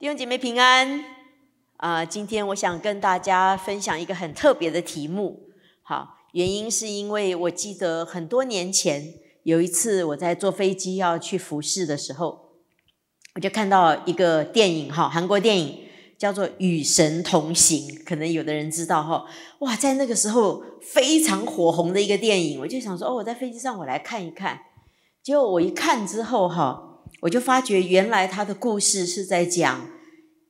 弟兄姐妹平安啊！今天我想跟大家分享一个很特别的题目。好，原因是因为我记得很多年前有一次我在坐飞机要去服侍的时候，我就看到一个电影哈，韩国电影叫做《与神同行》，可能有的人知道哈。哇，在那个时候非常火红的一个电影，我就想说哦，我在飞机上我来看一看。结果我一看之后哈。我就发觉，原来他的故事是在讲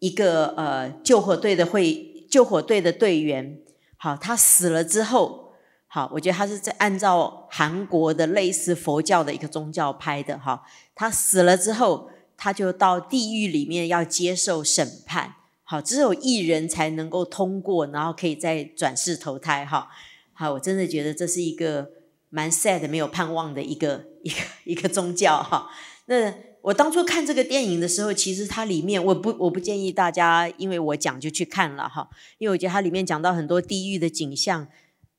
一个呃救火队的会救火队的队员，好，他死了之后，好，我觉得他是在按照韩国的类似佛教的一个宗教拍的哈。他死了之后，他就到地狱里面要接受审判，好，只有一人才能够通过，然后可以再转世投胎哈。好，我真的觉得这是一个蛮 sad 没有盼望的一个一个一个宗教哈。那。我当初看这个电影的时候，其实它里面我不我不建议大家，因为我讲就去看了哈，因为我觉得它里面讲到很多地狱的景象，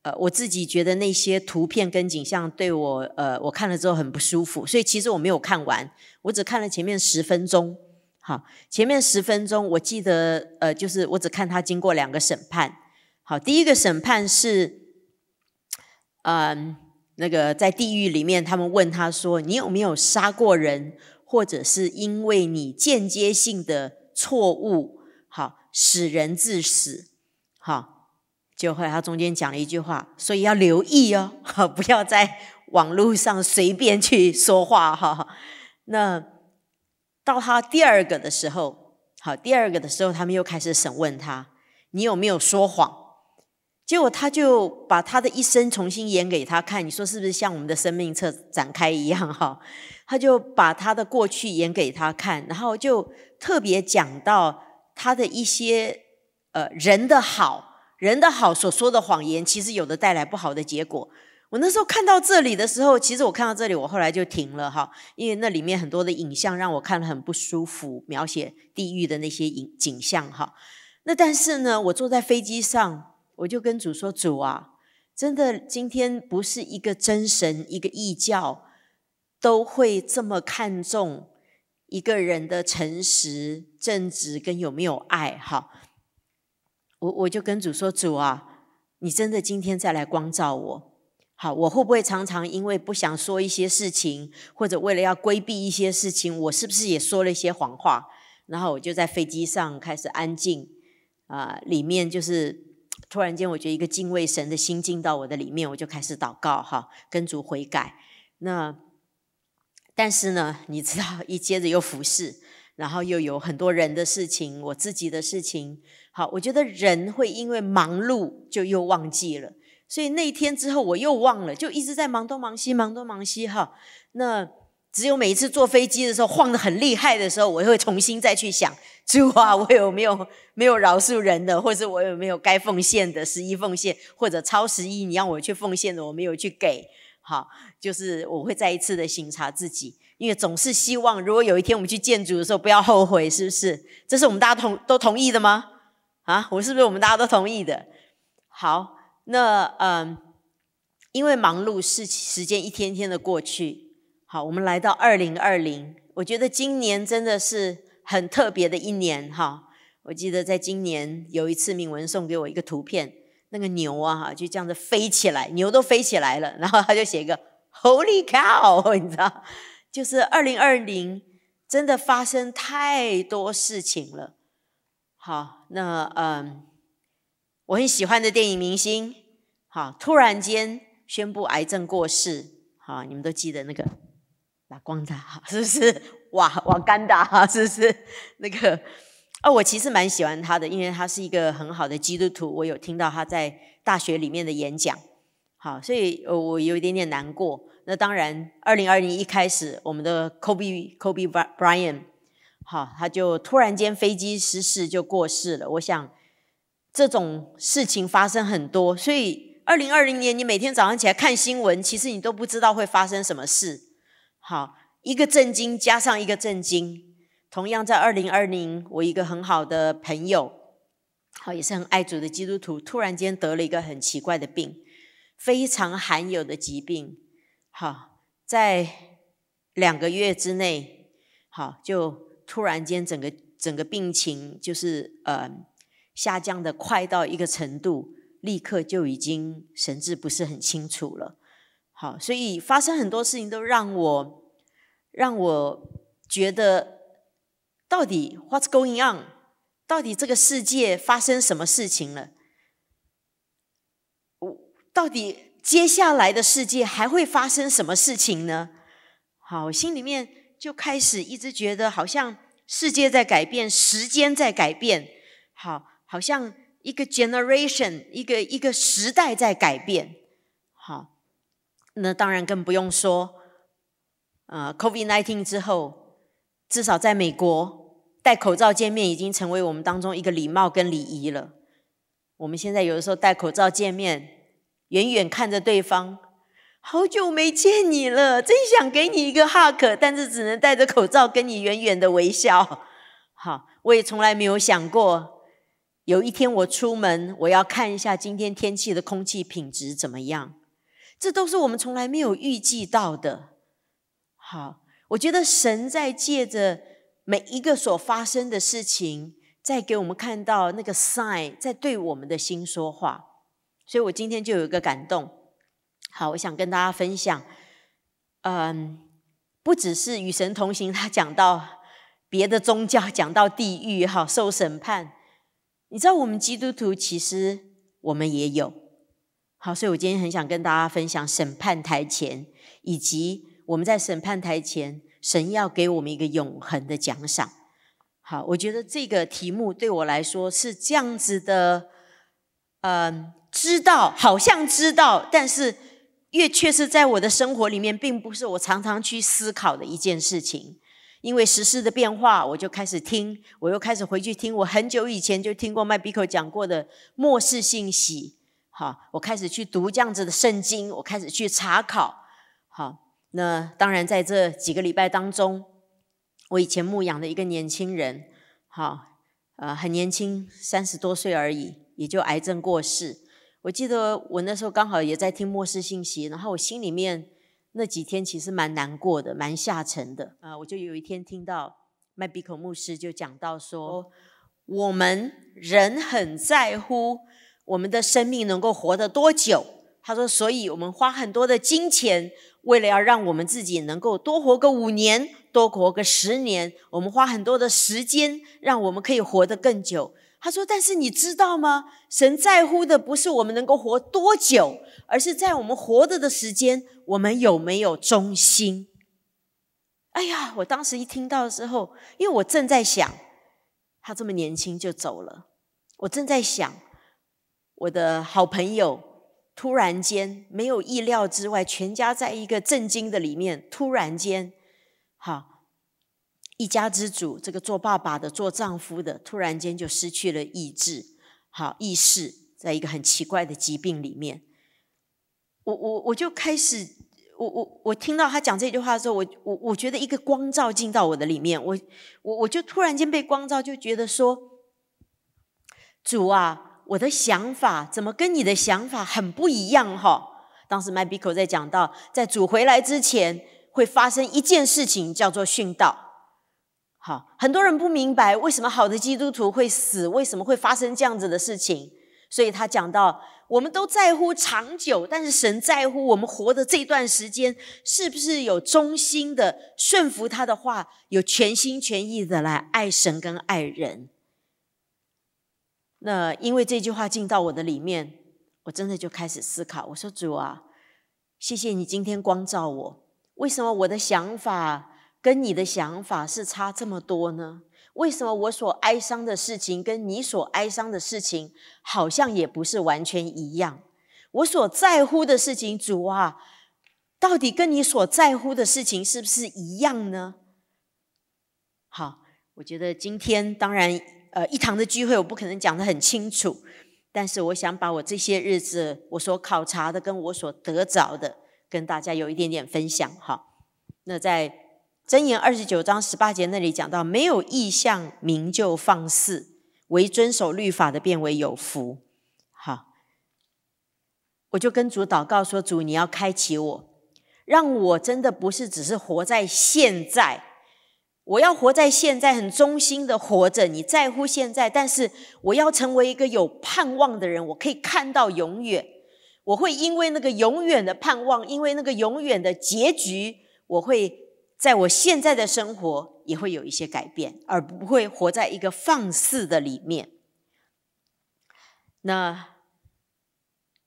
呃，我自己觉得那些图片跟景象对我，呃，我看了之后很不舒服，所以其实我没有看完，我只看了前面十分钟。好，前面十分钟我记得，呃，就是我只看他经过两个审判。好，第一个审判是，嗯，那个在地狱里面，他们问他说：“你有没有杀过人？”或者是因为你间接性的错误，好，使人致死，好，就会他中间讲了一句话，所以要留意哦，好，不要在网络上随便去说话，哈。那到他第二个的时候，好，第二个的时候，他们又开始审问他，你有没有说谎？结果他就把他的一生重新演给他看，你说是不是像我们的生命册展开一样，哈？他就把他的过去演给他看，然后就特别讲到他的一些呃人的好，人的好所说的谎言，其实有的带来不好的结果。我那时候看到这里的时候，其实我看到这里，我后来就停了哈，因为那里面很多的影像让我看了很不舒服，描写地狱的那些影景象哈。那但是呢，我坐在飞机上，我就跟主说：“主啊，真的今天不是一个真神，一个异教。”都会这么看重一个人的诚实、正直，跟有没有爱哈。我我就跟主说：“主啊，你真的今天再来光照我，好，我会不会常常因为不想说一些事情，或者为了要规避一些事情，我是不是也说了一些谎话？然后我就在飞机上开始安静啊，里面就是突然间，我觉得一个敬畏神的心进到我的里面，我就开始祷告哈，跟主悔改那。”但是呢，你知道，一接着又服侍，然后又有很多人的事情，我自己的事情。好，我觉得人会因为忙碌就又忘记了，所以那一天之后我又忘了，就一直在忙东忙西，忙东忙西哈。那只有每一次坐飞机的时候晃得很厉害的时候，我会重新再去想：主啊，我有没有没有饶恕人的，或者我有没有该奉献的十一奉献，或者超十一你让我去奉献的我没有去给，好，就是我会再一次的省察自己，因为总是希望，如果有一天我们去建筑的时候，不要后悔，是不是？这是我们大家同都同意的吗？啊，我是不是我们大家都同意的？好，那嗯，因为忙碌，是时间一天天的过去。好，我们来到二零二零，我觉得今年真的是很特别的一年哈。我记得在今年有一次，铭文送给我一个图片，那个牛啊哈，就这样子飞起来，牛都飞起来了，然后他就写一个。Holy cow！你知道，就是二零二零，真的发生太多事情了。好，那嗯，我很喜欢的电影明星，好，突然间宣布癌症过世。好，你们都记得那个瓦光达哈，是不是？瓦瓦干达哈，是不是？那个，哦，我其实蛮喜欢他的，因为他是一个很好的基督徒。我有听到他在大学里面的演讲。好，所以我有一点点难过。那当然，二零二零一开始，我们的 Kobe Kobe Brian 好，他就突然间飞机失事就过世了。我想这种事情发生很多，所以二零二零年，你每天早上起来看新闻，其实你都不知道会发生什么事。好，一个震惊加上一个震惊。同样在二零二零，我一个很好的朋友，好，也是很爱主的基督徒，突然间得了一个很奇怪的病，非常罕有的疾病。好，在两个月之内，好就突然间整个整个病情就是呃下降的快到一个程度，立刻就已经神志不是很清楚了。好，所以发生很多事情都让我让我觉得，到底 what's going on？到底这个世界发生什么事情了？我到底？接下来的世界还会发生什么事情呢？好，心里面就开始一直觉得好像世界在改变，时间在改变，好，好像一个 generation，一个一个时代在改变。好，那当然更不用说，呃 c o v i d nineteen 之后，至少在美国，戴口罩见面已经成为我们当中一个礼貌跟礼仪了。我们现在有的时候戴口罩见面。远远看着对方，好久没见你了，真想给你一个 hug，但是只能戴着口罩跟你远远的微笑。好，我也从来没有想过，有一天我出门，我要看一下今天天气的空气品质怎么样。这都是我们从来没有预计到的。好，我觉得神在借着每一个所发生的事情，在给我们看到那个 sign，在对我们的心说话。所以我今天就有一个感动，好，我想跟大家分享，嗯，不只是与神同行，他讲到别的宗教讲到地狱哈，受审判，你知道我们基督徒其实我们也有，好，所以我今天很想跟大家分享审判台前，以及我们在审判台前，神要给我们一个永恒的奖赏，好，我觉得这个题目对我来说是这样子的，嗯。知道，好像知道，但是越确实在我的生活里面，并不是我常常去思考的一件事情。因为时事的变化，我就开始听，我又开始回去听我很久以前就听过麦比克讲过的末世信息。好，我开始去读这样子的圣经，我开始去查考。好，那当然在这几个礼拜当中，我以前牧养的一个年轻人，好，呃，很年轻，三十多岁而已，也就癌症过世。我记得我那时候刚好也在听末世信息，然后我心里面那几天其实蛮难过的，蛮下沉的啊。我就有一天听到麦比口牧师就讲到说，我们人很在乎我们的生命能够活得多久。他说，所以我们花很多的金钱，为了要让我们自己能够多活个五年，多活个十年，我们花很多的时间，让我们可以活得更久。他说：“但是你知道吗？神在乎的不是我们能够活多久，而是在我们活着的时间，我们有没有忠心。”哎呀，我当时一听到之后，因为我正在想，他这么年轻就走了，我正在想，我的好朋友突然间没有意料之外，全家在一个震惊的里面，突然间，好。一家之主，这个做爸爸的、做丈夫的，突然间就失去了意志，好意识，在一个很奇怪的疾病里面。我我我就开始，我我我听到他讲这句话的时候，我我我觉得一个光照进到我的里面，我我我就突然间被光照，就觉得说，主啊，我的想法怎么跟你的想法很不一样哈？当时麦比口在讲到，在主回来之前会发生一件事情，叫做殉道。好，很多人不明白为什么好的基督徒会死，为什么会发生这样子的事情？所以他讲到，我们都在乎长久，但是神在乎我们活的这段时间，是不是有忠心的顺服他的话，有全心全意的来爱神跟爱人？那因为这句话进到我的里面，我真的就开始思考，我说主啊，谢谢你今天光照我，为什么我的想法？跟你的想法是差这么多呢？为什么我所哀伤的事情，跟你所哀伤的事情好像也不是完全一样？我所在乎的事情，主啊，到底跟你所在乎的事情是不是一样呢？好，我觉得今天当然，呃，一堂的聚会我不可能讲的很清楚，但是我想把我这些日子我所考察的，跟我所得着的，跟大家有一点点分享。好，那在。箴言二十九章十八节那里讲到，没有意向名就放肆，唯遵守律法的变为有福。好，我就跟主祷告说：主，你要开启我，让我真的不是只是活在现在，我要活在现在，很忠心的活着。你在乎现在，但是我要成为一个有盼望的人，我可以看到永远。我会因为那个永远的盼望，因为那个永远的结局，我会。在我现在的生活也会有一些改变，而不会活在一个放肆的里面。那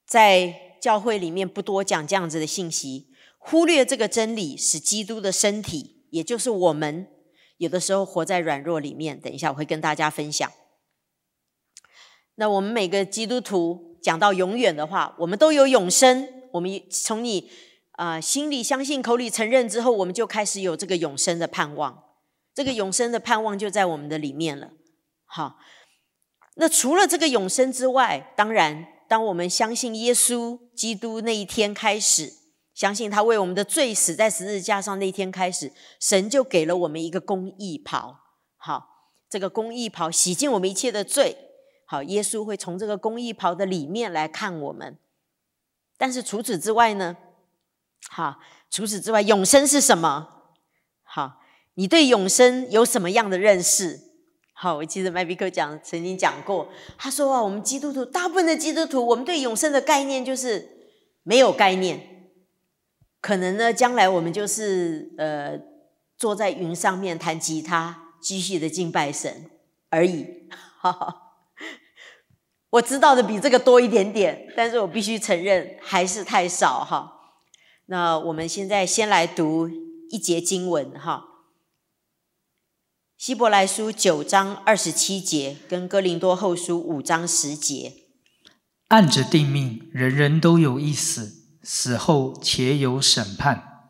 在教会里面不多讲这样子的信息，忽略这个真理，使基督的身体，也就是我们，有的时候活在软弱里面。等一下我会跟大家分享。那我们每个基督徒讲到永远的话，我们都有永生。我们从你。啊，心里相信，口里承认之后，我们就开始有这个永生的盼望。这个永生的盼望就在我们的里面了。好，那除了这个永生之外，当然，当我们相信耶稣基督那一天开始，相信他为我们的罪死在十字架上那一天开始，神就给了我们一个公义袍。好，这个公义袍洗净我们一切的罪。好，耶稣会从这个公义袍的里面来看我们。但是除此之外呢？好，除此之外，永生是什么？好，你对永生有什么样的认识？好，我记得麦比克讲曾经讲过，他说啊，我们基督徒大部分的基督徒，我们对永生的概念就是没有概念，可能呢，将来我们就是呃坐在云上面弹吉他，继续的敬拜神而已。哈哈，我知道的比这个多一点点，但是我必须承认还是太少哈。那我们现在先来读一节经文，哈，《希伯来书》九章二十七节，跟《哥林多后书》五章十节。按着定命，人人都有一死，死后且有审判，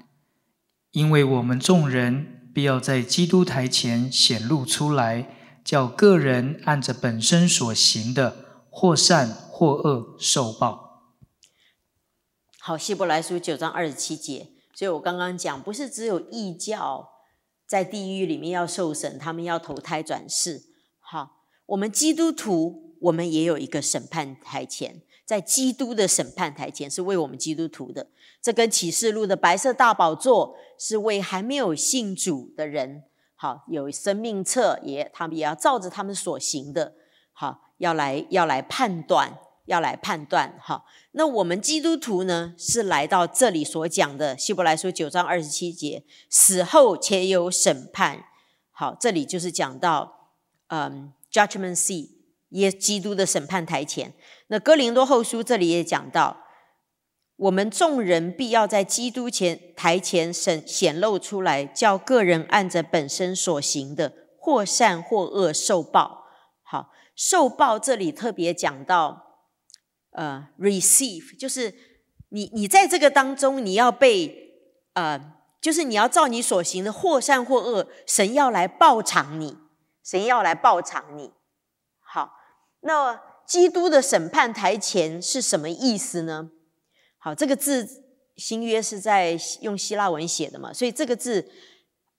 因为我们众人必要在基督台前显露出来，叫个人按着本身所行的，或善或恶受报。好，希伯来书九章二十七节，所以我刚刚讲，不是只有异教在地狱里面要受审，他们要投胎转世。好，我们基督徒，我们也有一个审判台前，在基督的审判台前，是为我们基督徒的。这跟启示录的白色大宝座是为还没有信主的人。好，有生命册，也他们也要照着他们所行的，好，要来要来判断。要来判断哈，那我们基督徒呢是来到这里所讲的《希伯来书》九章二十七节，死后且有审判。好，这里就是讲到嗯，Judgment Seat 耶基督的审判台前。那《哥林多后书》这里也讲到，我们众人必要在基督前台前审显露出来，叫个人按着本身所行的，或善或恶受报。好，受报这里特别讲到。呃，receive 就是你你在这个当中，你要被呃，就是你要照你所行的，或善或恶，神要来报偿你，神要来报偿你。好，那基督的审判台前是什么意思呢？好，这个字新约是在用希腊文写的嘛，所以这个字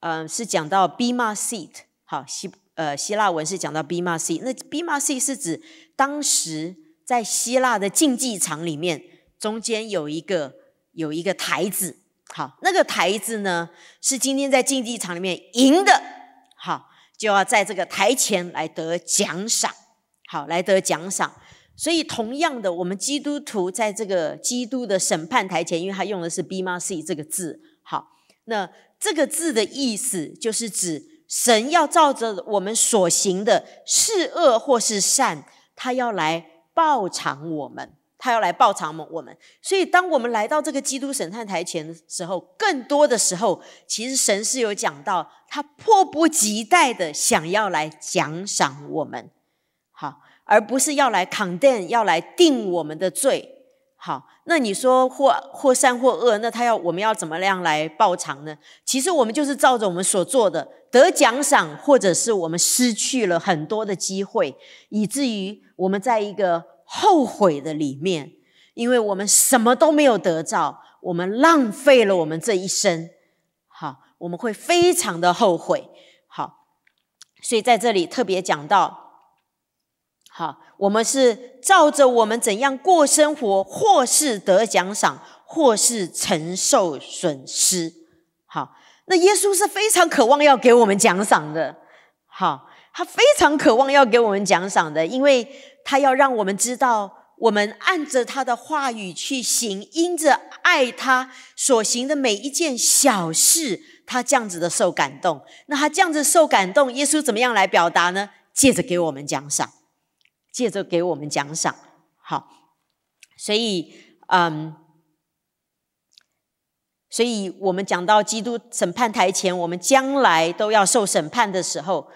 嗯是讲到 bema seat。好，希呃希腊文是讲到 bema seat。那 bema seat 是指当时。在希腊的竞技场里面，中间有一个有一个台子，好，那个台子呢是今天在竞技场里面赢的，好，就要在这个台前来得奖赏，好，来得奖赏。所以，同样的，我们基督徒在这个基督的审判台前，因为他用的是 b i m a c 这个字，好，那这个字的意思就是指神要照着我们所行的是恶或是善，他要来。报偿我们，他要来报偿我们。所以，当我们来到这个基督审判台前的时候，更多的时候，其实神是有讲到，他迫不及待的想要来奖赏我们，好，而不是要来 condemn，要来定我们的罪。好，那你说或或善或恶，那他要我们要怎么样来报偿呢？其实我们就是照着我们所做的。得奖赏，或者是我们失去了很多的机会，以至于我们在一个后悔的里面，因为我们什么都没有得到，我们浪费了我们这一生，好，我们会非常的后悔。好，所以在这里特别讲到，好，我们是照着我们怎样过生活，或是得奖赏，或是承受损失。那耶稣是非常渴望要给我们奖赏的，好，他非常渴望要给我们奖赏的，因为他要让我们知道，我们按着他的话语去行，因着爱他所行的每一件小事，他这样子的受感动。那他这样子受感动，耶稣怎么样来表达呢？借着给我们奖赏，借着给我们奖赏，好，所以，嗯。所以，我们讲到基督审判台前，我们将来都要受审判的时候，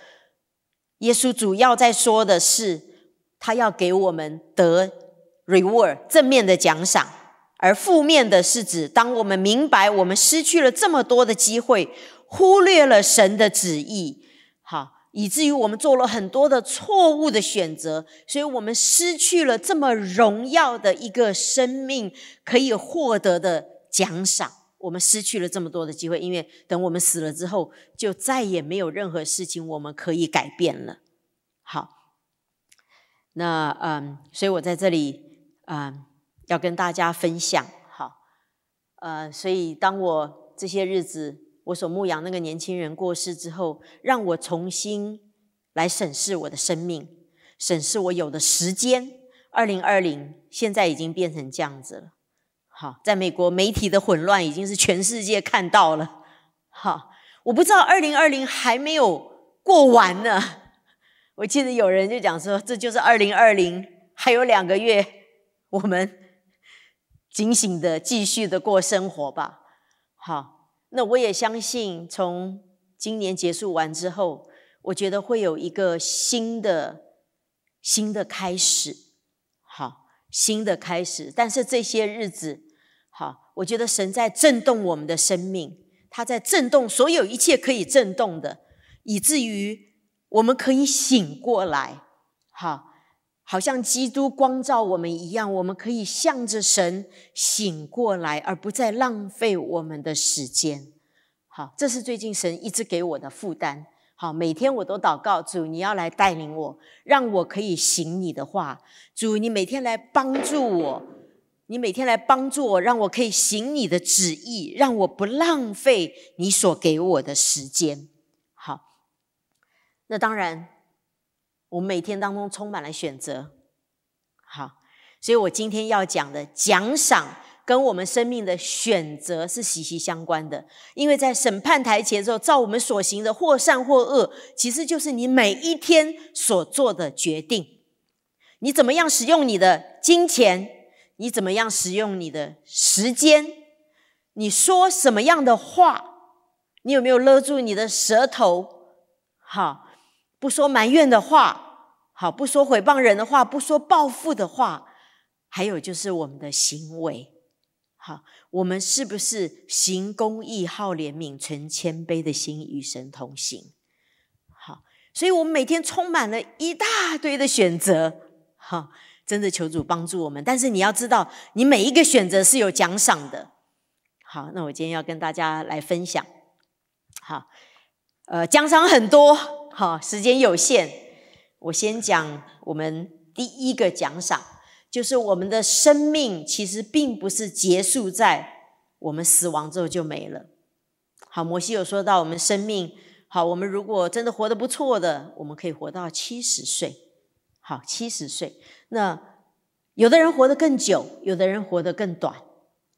耶稣主要在说的是，他要给我们得 reward，正面的奖赏；而负面的是指，当我们明白我们失去了这么多的机会，忽略了神的旨意，好，以至于我们做了很多的错误的选择，所以我们失去了这么荣耀的一个生命可以获得的奖赏。我们失去了这么多的机会，因为等我们死了之后，就再也没有任何事情我们可以改变了。好，那嗯，所以我在这里嗯，要跟大家分享。好，呃，所以当我这些日子，我所牧养那个年轻人过世之后，让我重新来审视我的生命，审视我有的时间。二零二零，现在已经变成这样子了。好，在美国媒体的混乱已经是全世界看到了。好，我不知道二零二零还没有过完呢。我记得有人就讲说，这就是二零二零，还有两个月，我们警醒的继续的过生活吧。好，那我也相信，从今年结束完之后，我觉得会有一个新的新的开始。好，新的开始，但是这些日子。我觉得神在震动我们的生命，他在震动所有一切可以震动的，以至于我们可以醒过来，好，好像基督光照我们一样，我们可以向着神醒过来，而不再浪费我们的时间。好，这是最近神一直给我的负担。好，每天我都祷告主，你要来带领我，让我可以行你的话。主，你每天来帮助我。你每天来帮助我，让我可以行你的旨意，让我不浪费你所给我的时间。好，那当然，我们每天当中充满了选择。好，所以我今天要讲的奖赏跟我们生命的选择是息息相关的，因为在审判台前之后，照我们所行的或善或恶，其实就是你每一天所做的决定，你怎么样使用你的金钱。你怎么样使用你的时间？你说什么样的话？你有没有勒住你的舌头？好，不说埋怨的话，好，不说毁谤人的话，不说报复的话。还有就是我们的行为，好，我们是不是行公益、好怜悯、存谦卑的心与神同行？好，所以我们每天充满了一大堆的选择，好。真的求主帮助我们，但是你要知道，你每一个选择是有奖赏的。好，那我今天要跟大家来分享。好，呃，奖赏很多。好，时间有限，我先讲我们第一个奖赏，就是我们的生命其实并不是结束在我们死亡之后就没了。好，摩西有说到，我们生命好，我们如果真的活得不错的，我们可以活到七十岁。好，七十岁。那有的人活得更久，有的人活得更短，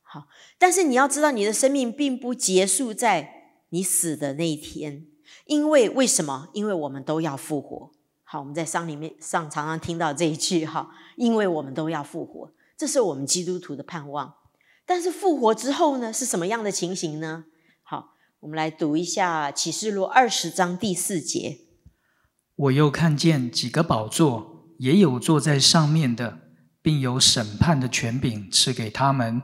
好，但是你要知道，你的生命并不结束在你死的那一天，因为为什么？因为我们都要复活，好，我们在丧里面上常常听到这一句哈，因为我们都要复活，这是我们基督徒的盼望。但是复活之后呢，是什么样的情形呢？好，我们来读一下启示录二十章第四节，我又看见几个宝座。也有坐在上面的，并有审判的权柄赐给他们。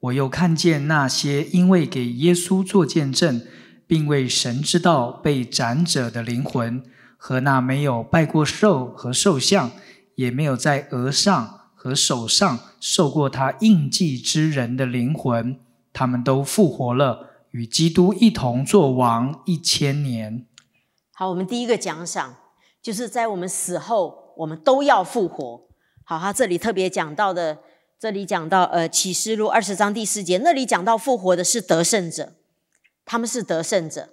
我又看见那些因为给耶稣做见证，并为神之道被斩者的灵魂，和那没有拜过兽和兽像，也没有在额上和手上受过他印记之人的灵魂，他们都复活了，与基督一同作王一千年。好，我们第一个奖赏就是在我们死后。我们都要复活。好，他这里特别讲到的，这里讲到，呃，启示录二十章第四节，那里讲到复活的是得胜者，他们是得胜者。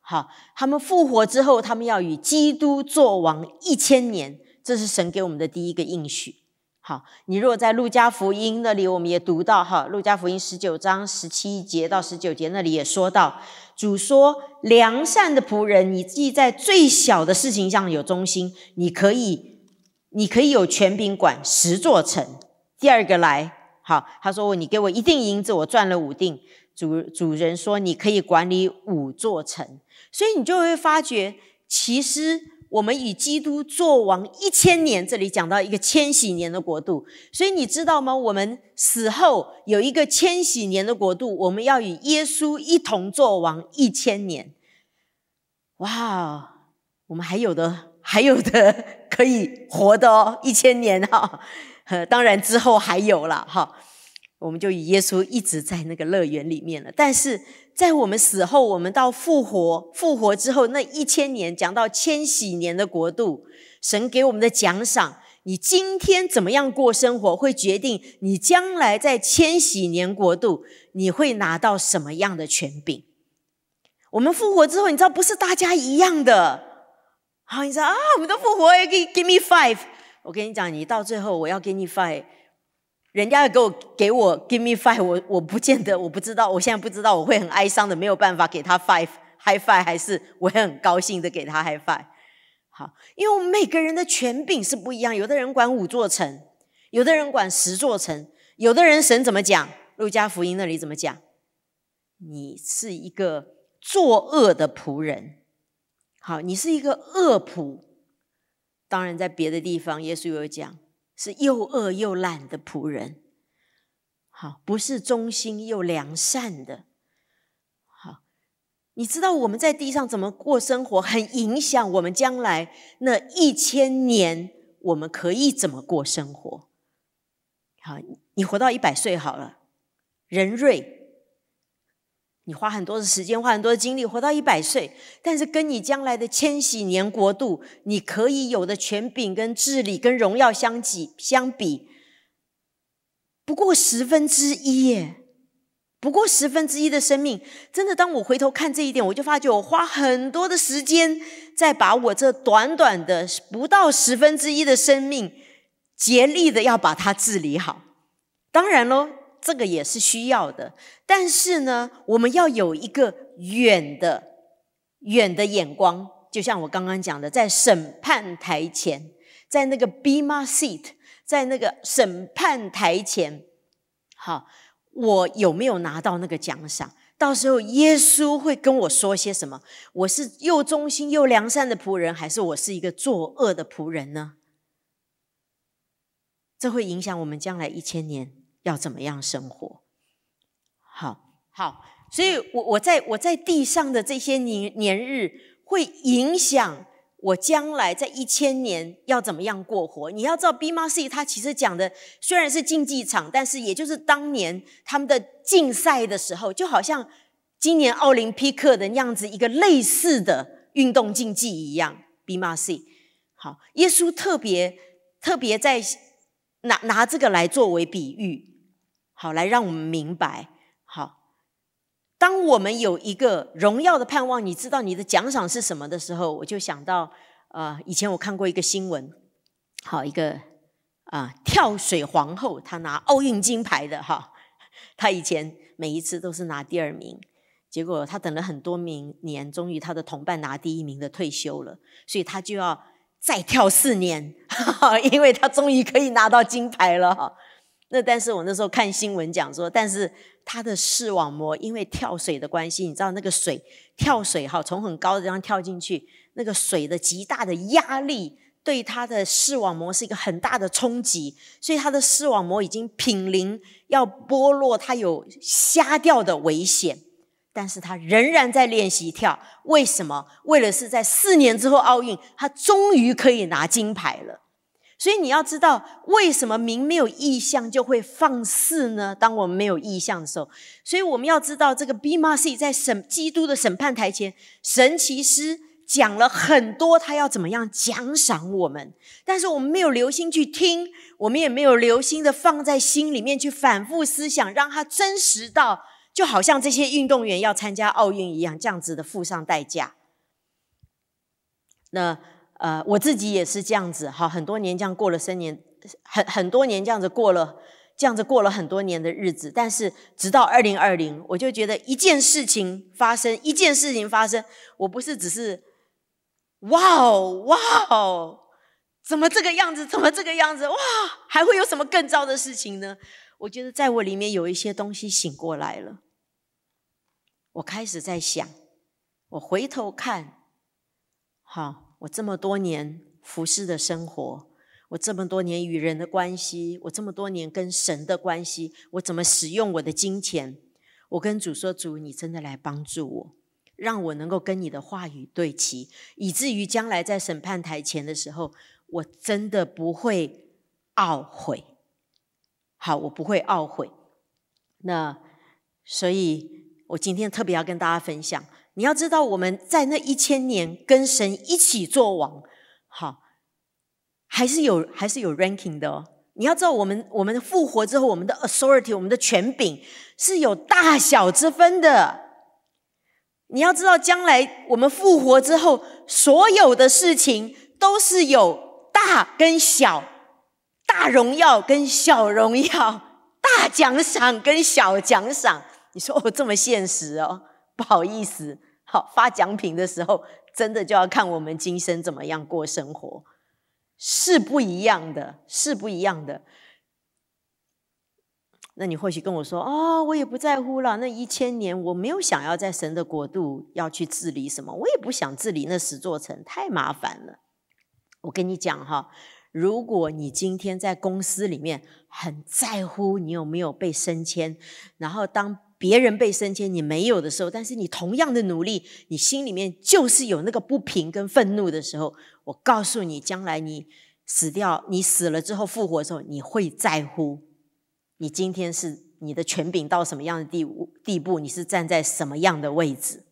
好，他们复活之后，他们要与基督作王一千年。这是神给我们的第一个应许。好，你如果在路加福音那里，我们也读到哈，路加福音十九章十七节到十九节那里也说到，主说，良善的仆人，你既在最小的事情上有忠心，你可以。你可以有全宾馆十座城，第二个来，好，他说你给我一锭银子，我赚了五锭。主主人说你可以管理五座城，所以你就会发觉，其实我们与基督作王一千年，这里讲到一个千禧年的国度。所以你知道吗？我们死后有一个千禧年的国度，我们要与耶稣一同作王一千年。哇，我们还有的。还有的可以活的哦，一千年哈，当然之后还有了哈。我们就以耶稣一直在那个乐园里面了，但是在我们死后，我们到复活，复活之后那一千年，讲到千禧年的国度，神给我们的奖赏，你今天怎么样过生活，会决定你将来在千禧年国度，你会拿到什么样的权柄。我们复活之后，你知道不是大家一样的。好，你说啊，我们都复活，give give me five。我跟你讲，你到最后我要 give me five，人家要给我给我 give me five，我我不见得我不知道，我现在不知道我会很哀伤的，没有办法给他 five high five，还是我会很高兴的给他 high five。好，因为我们每个人的权柄是不一样，有的人管五座城，有的人管十座城，有的人神怎么讲？路加福音那里怎么讲？你是一个作恶的仆人。好，你是一个恶仆。当然，在别的地方，耶稣有讲是又恶又懒的仆人。好，不是忠心又良善的。好，你知道我们在地上怎么过生活，很影响我们将来那一千年，我们可以怎么过生活。好，你活到一百岁好了，人瑞。你花很多的时间，花很多的精力，活到一百岁，但是跟你将来的千禧年国度，你可以有的权柄、跟治理、跟荣耀相比，不过十分之一，耶，不过十分之一的生命。真的，当我回头看这一点，我就发觉我花很多的时间，在把我这短短的不到十分之一的生命，竭力的要把它治理好。当然喽。这个也是需要的，但是呢，我们要有一个远的远的眼光，就像我刚刚讲的，在审判台前，在那个 Bema Seat，在那个审判台前，好，我有没有拿到那个奖赏？到时候耶稣会跟我说些什么？我是又忠心又良善的仆人，还是我是一个作恶的仆人呢？这会影响我们将来一千年。要怎么样生活？好好，所以我我在我在地上的这些年年日，会影响我将来在一千年要怎么样过活。你要知道 b m a C 他其实讲的虽然是竞技场，但是也就是当年他们的竞赛的时候，就好像今年奥林匹克的那样子一个类似的运动竞技一样。b m a C，好，耶稣特别特别在拿拿这个来作为比喻。好，来让我们明白。好，当我们有一个荣耀的盼望，你知道你的奖赏是什么的时候，我就想到，呃，以前我看过一个新闻，好一个啊，跳水皇后，她拿奥运金牌的哈，她以前每一次都是拿第二名，结果她等了很多名年，终于她的同伴拿第一名的退休了，所以她就要再跳四年，因为她终于可以拿到金牌了。那但是我那时候看新闻讲说，但是他的视网膜因为跳水的关系，你知道那个水跳水哈，从很高的地方跳进去，那个水的极大的压力对他的视网膜是一个很大的冲击，所以他的视网膜已经濒临要剥落，他有瞎掉的危险。但是他仍然在练习跳，为什么？为了是在四年之后奥运，他终于可以拿金牌了。所以你要知道，为什么明没有意向就会放肆呢？当我们没有意向的时候，所以我们要知道这个 Bmasi 在审基督的审判台前，神奇师讲了很多，他要怎么样奖赏我们，但是我们没有留心去听，我们也没有留心的放在心里面去反复思想，让他真实到，就好像这些运动员要参加奥运一样，这样子的付上代价。那。呃，我自己也是这样子，哈，很多年这样过了三年，很很多年这样子过了，这样子过了很多年的日子。但是直到二零二零，我就觉得一件事情发生，一件事情发生，我不是只是哇哦哇哦，怎么这个样子，怎么这个样子，哇，还会有什么更糟的事情呢？我觉得在我里面有一些东西醒过来了，我开始在想，我回头看，好。我这么多年服侍的生活，我这么多年与人的关系，我这么多年跟神的关系，我怎么使用我的金钱？我跟主说：“主，你真的来帮助我，让我能够跟你的话语对齐，以至于将来在审判台前的时候，我真的不会懊悔。”好，我不会懊悔。那所以，我今天特别要跟大家分享。你要知道，我们在那一千年跟神一起做王，好，还是有还是有 ranking 的。哦。你要知道，我们我们复活之后，我们的 authority，我们的权柄是有大小之分的。你要知道，将来我们复活之后，所有的事情都是有大跟小，大荣耀跟小荣耀，大奖赏跟小奖赏。你说哦，这么现实哦，不好意思。好，发奖品的时候，真的就要看我们今生怎么样过生活，是不一样的，是不一样的。那你或许跟我说：“哦，我也不在乎了，那一千年我没有想要在神的国度要去治理什么，我也不想治理那十座城，太麻烦了。”我跟你讲哈，如果你今天在公司里面很在乎你有没有被升迁，然后当。别人被升迁，你没有的时候，但是你同样的努力，你心里面就是有那个不平跟愤怒的时候。我告诉你，将来你死掉，你死了之后复活的时候，你会在乎你今天是你的权柄到什么样的地地步，你是站在什么样的位置？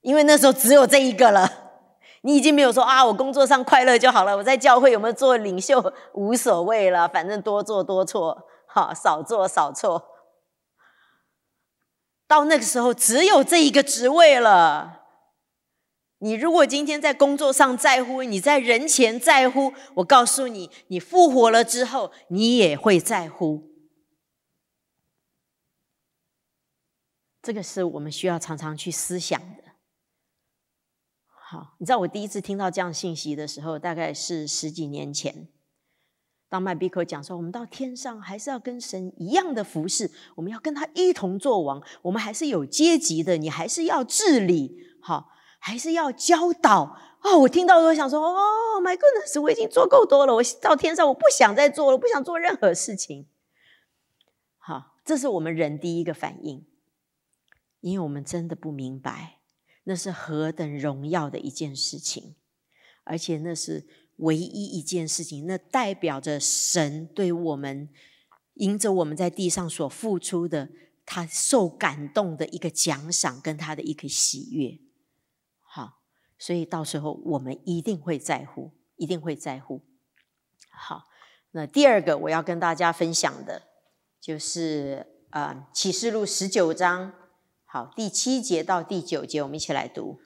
因为那时候只有这一个了，你已经没有说啊，我工作上快乐就好了，我在教会有没有做领袖无所谓了，反正多做多错，好，少做少错。到那个时候，只有这一个职位了。你如果今天在工作上在乎，你在人前在乎，我告诉你，你复活了之后，你也会在乎。这个是我们需要常常去思想的。好，你知道我第一次听到这样信息的时候，大概是十几年前。当麦比克讲说：“我们到天上还是要跟神一样的服侍，我们要跟他一同做王，我们还是有阶级的，你还是要治理，哈，还是要教导。”哦，我听到都想说：“哦，My God，o n e s s 我已经做够多了，我到天上我不想再做了，不想做任何事情。”好，这是我们人第一个反应，因为我们真的不明白那是何等荣耀的一件事情，而且那是。唯一一件事情，那代表着神对我们，迎着我们在地上所付出的，他受感动的一个奖赏，跟他的一个喜悦。好，所以到时候我们一定会在乎，一定会在乎。好，那第二个我要跟大家分享的，就是呃启示录》十九章，好，第七节到第九节，我们一起来读。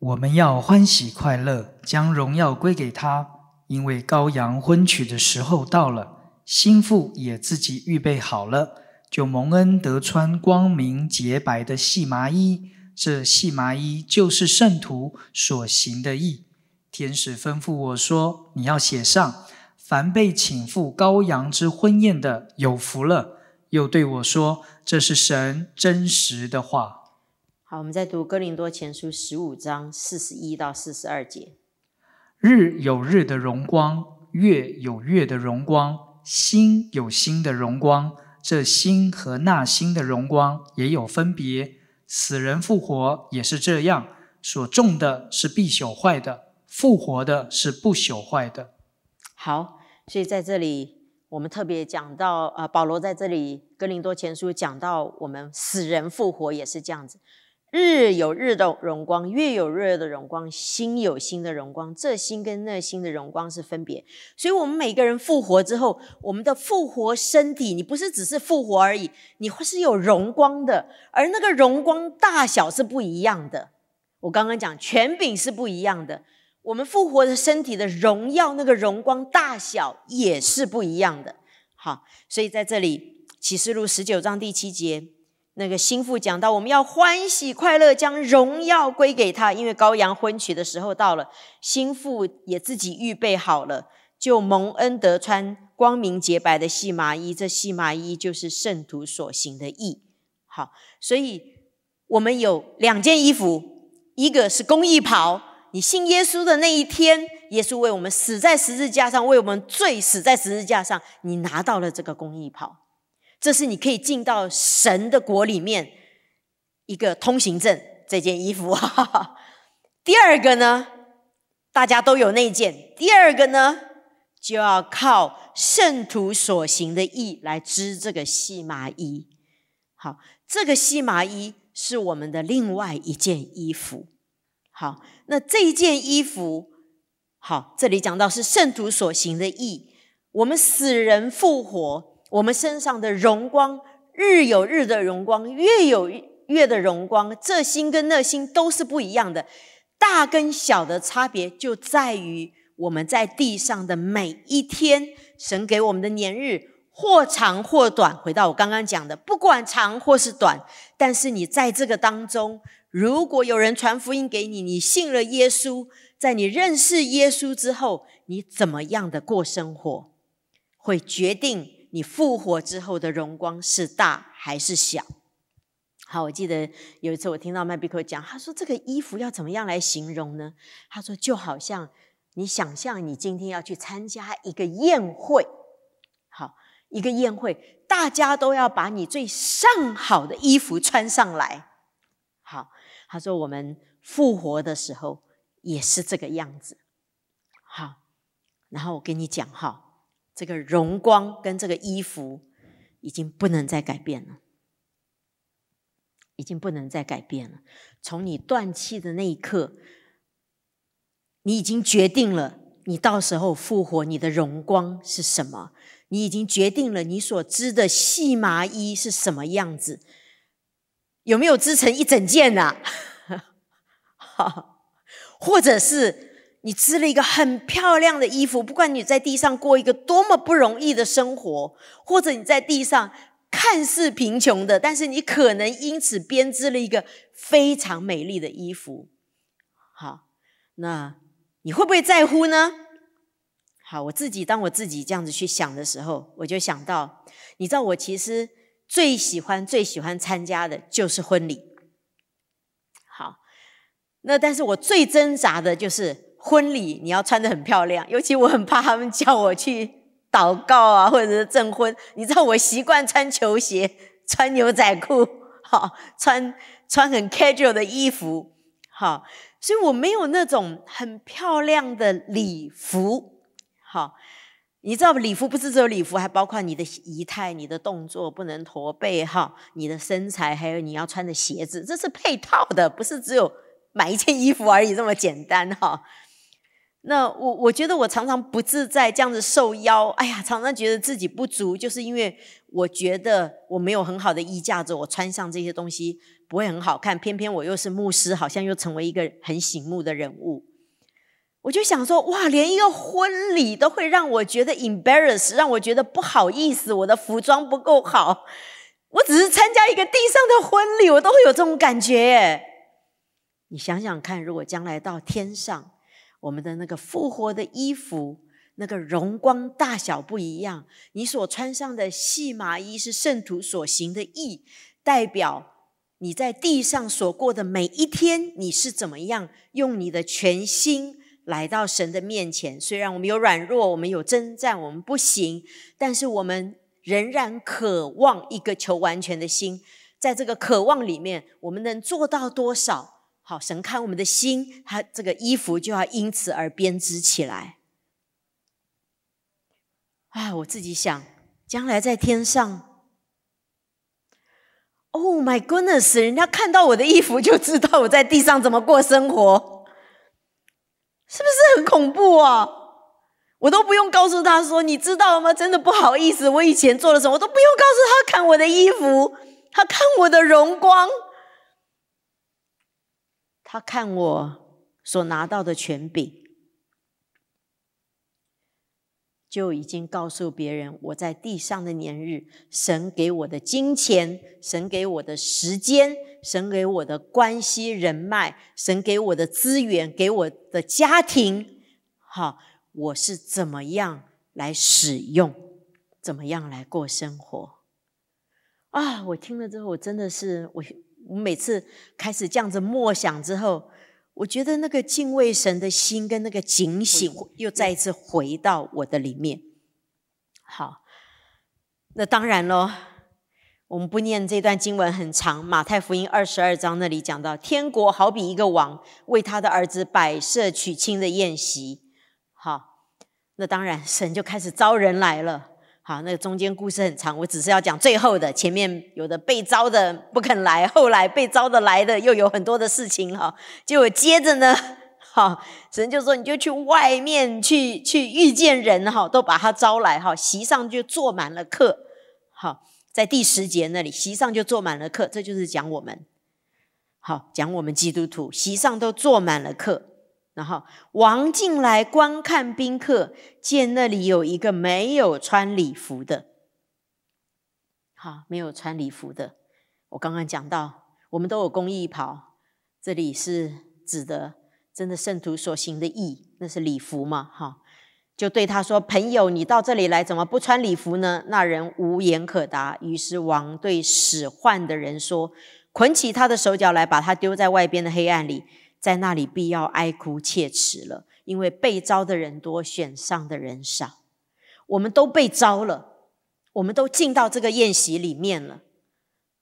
我们要欢喜快乐，将荣耀归给他，因为羔羊婚娶的时候到了，心腹也自己预备好了，就蒙恩得穿光明洁白的细麻衣。这细麻衣就是圣徒所行的义。天使吩咐我说：“你要写上，凡被请赴羔羊之婚宴的，有福了。”又对我说：“这是神真实的话。”好，我们再读哥林多前书十五章四十一到四十二节。日有日的荣光，月有月的荣光，星有星的荣光。这星和那星的荣光也有分别。死人复活也是这样，所种的是必朽坏的，复活的是不朽坏的。好，所以在这里我们特别讲到，呃，保罗在这里哥林多前书讲到，我们死人复活也是这样子。日有日的荣光，月有月的荣光，心有心的荣光。这心跟那心的荣光是分别，所以，我们每个人复活之后，我们的复活身体，你不是只是复活而已，你是有荣光的，而那个荣光大小是不一样的。我刚刚讲权柄是不一样的，我们复活的身体的荣耀，那个荣光大小也是不一样的。好，所以在这里，《启示录》十九章第七节。那个心腹讲到，我们要欢喜快乐，将荣耀归给他，因为羔羊婚娶的时候到了。心腹也自己预备好了，就蒙恩德穿光明洁白的细麻衣。这细麻衣就是圣徒所行的义。好，所以我们有两件衣服，一个是公益袍。你信耶稣的那一天，耶稣为我们死在十字架上，为我们罪死在十字架上，你拿到了这个公益袍。这是你可以进到神的国里面一个通行证，这件衣服。第二个呢，大家都有那件。第二个呢，就要靠圣徒所行的义来织这个细麻衣。好，这个细麻衣是我们的另外一件衣服。好，那这一件衣服，好，这里讲到是圣徒所行的义，我们死人复活。我们身上的荣光，日有日的荣光，月有月的荣光，这星跟那星都是不一样的，大跟小的差别就在于我们在地上的每一天，神给我们的年日或长或短。回到我刚刚讲的，不管长或是短，但是你在这个当中，如果有人传福音给你，你信了耶稣，在你认识耶稣之后，你怎么样的过生活，会决定。你复活之后的荣光是大还是小？好，我记得有一次我听到麦比克讲，他说这个衣服要怎么样来形容呢？他说就好像你想象你今天要去参加一个宴会，好，一个宴会大家都要把你最上好的衣服穿上来。好，他说我们复活的时候也是这个样子。好，然后我跟你讲哈。这个荣光跟这个衣服已经不能再改变了，已经不能再改变了。从你断气的那一刻，你已经决定了你到时候复活你的荣光是什么，你已经决定了你所织的细麻衣是什么样子，有没有织成一整件呢？或者是？你织了一个很漂亮的衣服，不管你在地上过一个多么不容易的生活，或者你在地上看似贫穷的，但是你可能因此编织了一个非常美丽的衣服。好，那你会不会在乎呢？好，我自己当我自己这样子去想的时候，我就想到，你知道，我其实最喜欢最喜欢参加的就是婚礼。好，那但是我最挣扎的就是。婚礼你要穿得很漂亮，尤其我很怕他们叫我去祷告啊，或者是证婚。你知道我习惯穿球鞋、穿牛仔裤，哈，穿穿很 casual 的衣服，哈，所以我没有那种很漂亮的礼服，哈。你知道礼服不是只有礼服，还包括你的仪态、你的动作不能驼背，哈，你的身材，还有你要穿的鞋子，这是配套的，不是只有买一件衣服而已这么简单，哈。那我我觉得我常常不自在，这样子受邀，哎呀，常常觉得自己不足，就是因为我觉得我没有很好的衣架子，我穿上这些东西不会很好看。偏偏我又是牧师，好像又成为一个很醒目的人物。我就想说，哇，连一个婚礼都会让我觉得 embarrass，让我觉得不好意思，我的服装不够好。我只是参加一个地上的婚礼，我都会有这种感觉。耶。你想想看，如果将来到天上。我们的那个复活的衣服，那个荣光大小不一样。你所穿上的细麻衣是圣徒所行的义，代表你在地上所过的每一天，你是怎么样用你的全心来到神的面前。虽然我们有软弱，我们有征战，我们不行，但是我们仍然渴望一个求完全的心。在这个渴望里面，我们能做到多少？好，神看我们的心，他这个衣服就要因此而编织起来。啊，我自己想，将来在天上，Oh my goodness，人家看到我的衣服就知道我在地上怎么过生活，是不是很恐怖啊？我都不用告诉他说，你知道吗？真的不好意思，我以前做了什么都不用告诉他，看我的衣服，他看我的荣光。他看我所拿到的权柄，就已经告诉别人我在地上的年日，神给我的金钱，神给我的时间，神给我的关系人脉，神给我的资源，给我的家庭，好，我是怎么样来使用，怎么样来过生活？啊，我听了之后，我真的是我。我们每次开始这样子默想之后，我觉得那个敬畏神的心跟那个警醒，又再一次回到我的里面。好，那当然喽，我们不念这段经文很长，《马太福音》二十二章那里讲到，天国好比一个王为他的儿子摆设娶亲的宴席。好，那当然，神就开始招人来了。好，那个中间故事很长，我只是要讲最后的。前面有的被招的不肯来，后来被招的来的又有很多的事情哈。结果接着呢，哈，神就说你就去外面去去遇见人哈，都把他招来哈。席上就坐满了客。好，在第十节那里，席上就坐满了客。这就是讲我们，好讲我们基督徒，席上都坐满了客。然后王进来观看宾客，见那里有一个没有穿礼服的，好，没有穿礼服的。我刚刚讲到，我们都有公益袍，这里是指的真的圣徒所行的义，那是礼服嘛？哈，就对他说：“朋友，你到这里来，怎么不穿礼服呢？”那人无言可答。于是王对使唤的人说：“捆起他的手脚来，把他丢在外边的黑暗里。”在那里必要哀哭切齿了，因为被招的人多，选上的人少。我们都被招了，我们都进到这个宴席里面了，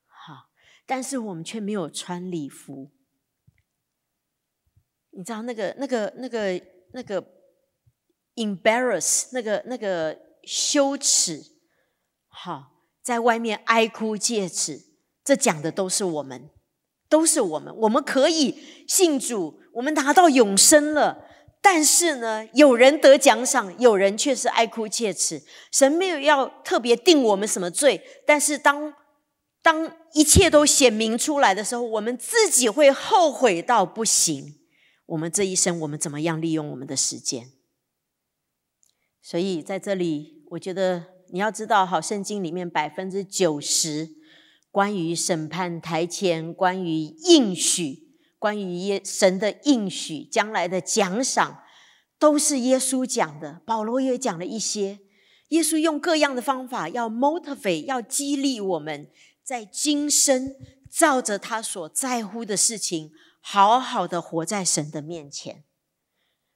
好，但是我们却没有穿礼服。你知道那个、那个、那个、那个 embarrass，那个、那个羞耻，好，在外面哀哭切齿，这讲的都是我们。都是我们，我们可以信主，我们拿到永生了。但是呢，有人得奖赏，有人却是爱哭切齿。神没有要特别定我们什么罪，但是当当一切都显明出来的时候，我们自己会后悔到不行。我们这一生，我们怎么样利用我们的时间？所以在这里，我觉得你要知道，好圣经里面百分之九十。关于审判台前，关于应许，关于耶神的应许，将来的奖赏，都是耶稣讲的。保罗也讲了一些。耶稣用各样的方法要 motivate，要激励我们，在今生照着他所在乎的事情，好好的活在神的面前。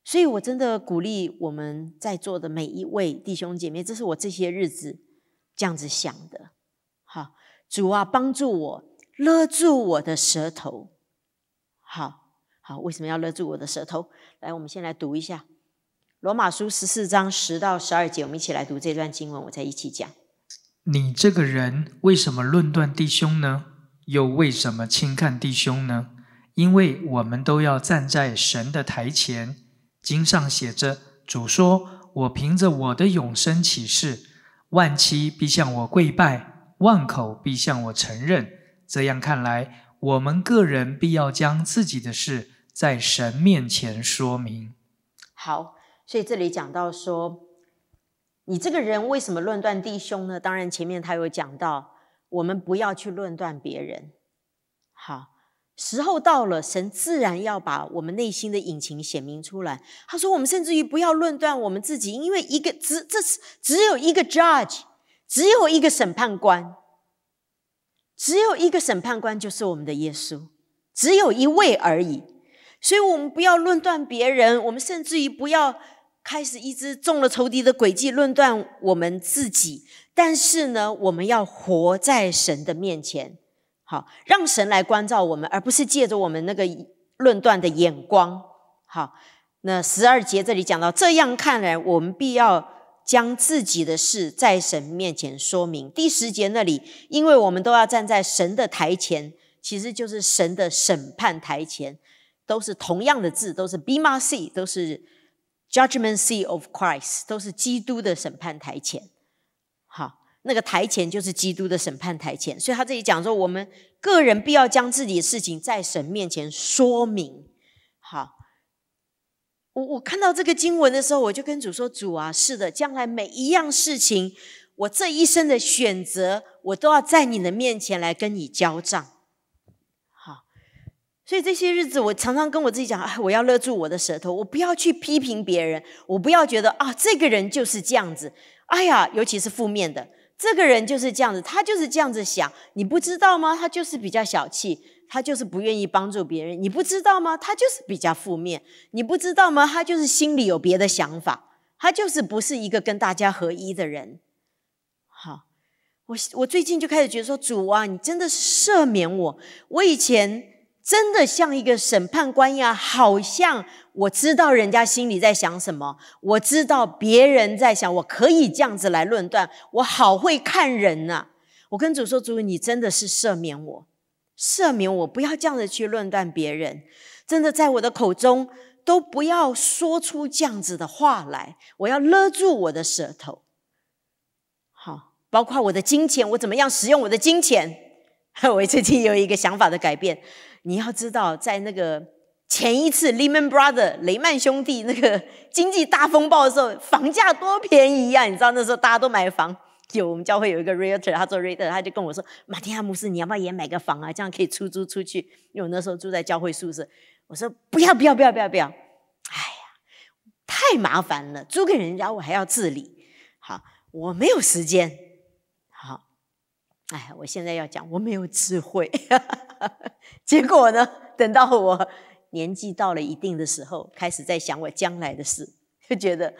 所以，我真的鼓励我们在座的每一位弟兄姐妹，这是我这些日子这样子想的。主啊，帮助我勒住我的舌头。好好，为什么要勒住我的舌头？来，我们先来读一下《罗马书》十四章十到十二节，我们一起来读这段经文，我再一起讲。你这个人为什么论断弟兄呢？又为什么轻看弟兄呢？因为我们都要站在神的台前。经上写着：“主说，我凭着我的永生起誓，万妻必向我跪拜。”万口必向我承认。这样看来，我们个人必要将自己的事在神面前说明。好，所以这里讲到说，你这个人为什么论断弟兄呢？当然，前面他有讲到，我们不要去论断别人。好，时候到了，神自然要把我们内心的隐情显明出来。他说，我们甚至于不要论断我们自己，因为一个只这是只有一个 judge。只有一个审判官，只有一个审判官就是我们的耶稣，只有一位而已。所以，我们不要论断别人，我们甚至于不要开始一直中了仇敌的诡计，论断我们自己。但是呢，我们要活在神的面前，好让神来关照我们，而不是借着我们那个论断的眼光。好，那十二节这里讲到，这样看来，我们必要。将自己的事在神面前说明。第十节那里，因为我们都要站在神的台前，其实就是神的审判台前，都是同样的字，都是 Bema s e 都是 Judgment Sea of Christ，都是基督的审判台前。好，那个台前就是基督的审判台前，所以他这里讲说，我们个人必要将自己的事情在神面前说明。我我看到这个经文的时候，我就跟主说：“主啊，是的，将来每一样事情，我这一生的选择，我都要在你的面前来跟你交账。”好，所以这些日子，我常常跟我自己讲：“哎，我要勒住我的舌头，我不要去批评别人，我不要觉得啊，这个人就是这样子。哎呀，尤其是负面的，这个人就是这样子，他就是这样子想。你不知道吗？他就是比较小气。”他就是不愿意帮助别人，你不知道吗？他就是比较负面，你不知道吗？他就是心里有别的想法，他就是不是一个跟大家合一的人。好，我我最近就开始觉得说，主啊，你真的赦免我。我以前真的像一个审判官一样，好像我知道人家心里在想什么，我知道别人在想，我可以这样子来论断，我好会看人呐。我跟主说，主，你真的是赦免我。赦免我，不要这样子去论断别人。真的，在我的口中都不要说出这样子的话来，我要勒住我的舌头。好，包括我的金钱，我怎么样使用我的金钱？我最近有一个想法的改变。你要知道，在那个前一次 Lehman Brother 雷曼兄弟那个经济大风暴的时候，房价多便宜啊！你知道那时候大家都买房。有我们教会有一个 realtor，他做 realtor，他就跟我说：“马丁·亚姆斯，你要不要也买个房啊？这样可以出租出去。”因为我那时候住在教会宿舍，我说：“不要，不要，不要，不要，不要！”哎呀，太麻烦了，租给人家我还要自理，好，我没有时间。好，哎，我现在要讲我没有智慧。结果呢，等到我年纪到了一定的时候，开始在想我将来的事，就觉得，